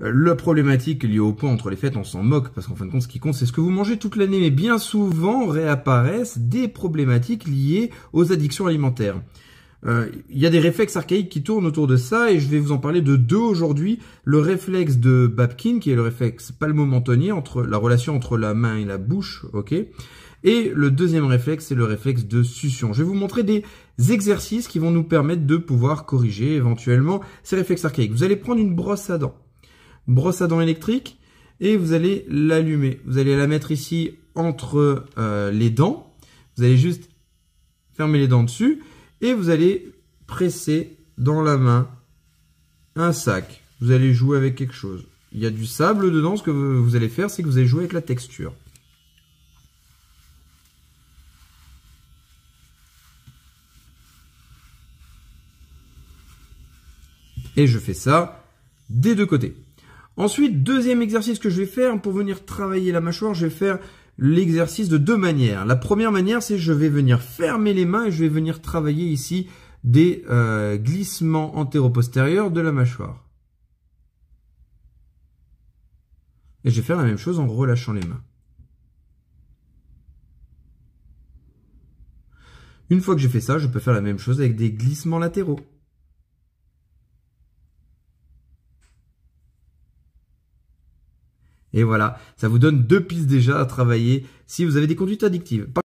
Euh, le problématique liée au point entre les fêtes, on s'en moque parce qu'en fin de compte, ce qui compte, c'est ce que vous mangez toute l'année. Mais bien souvent, réapparaissent des problématiques liées aux addictions alimentaires. Euh, il y a des réflexes archaïques qui tournent autour de ça et je vais vous en parler de deux aujourd'hui. Le réflexe de Babkin, qui est le réflexe palmomentonier, entre la relation entre la main et la bouche, ok. Et le deuxième réflexe, c'est le réflexe de succion. Je vais vous montrer des exercices qui vont nous permettre de pouvoir corriger éventuellement ces réflexes archaïques. Vous allez prendre une brosse à dents brosse à dents électrique et vous allez l'allumer. Vous allez la mettre ici entre euh, les dents. Vous allez juste fermer les dents dessus et vous allez presser dans la main un sac. Vous allez jouer avec quelque chose. Il y a du sable dedans. Ce que vous allez faire, c'est que vous allez jouer avec la texture. Et je fais ça des deux côtés. Ensuite, deuxième exercice que je vais faire pour venir travailler la mâchoire, je vais faire l'exercice de deux manières. La première manière, c'est je vais venir fermer les mains et je vais venir travailler ici des euh, glissements antéro-postérieurs de la mâchoire. Et je vais faire la même chose en relâchant les mains. Une fois que j'ai fait ça, je peux faire la même chose avec des glissements latéraux. Et voilà, ça vous donne deux pistes déjà à travailler si vous avez des conduites addictives.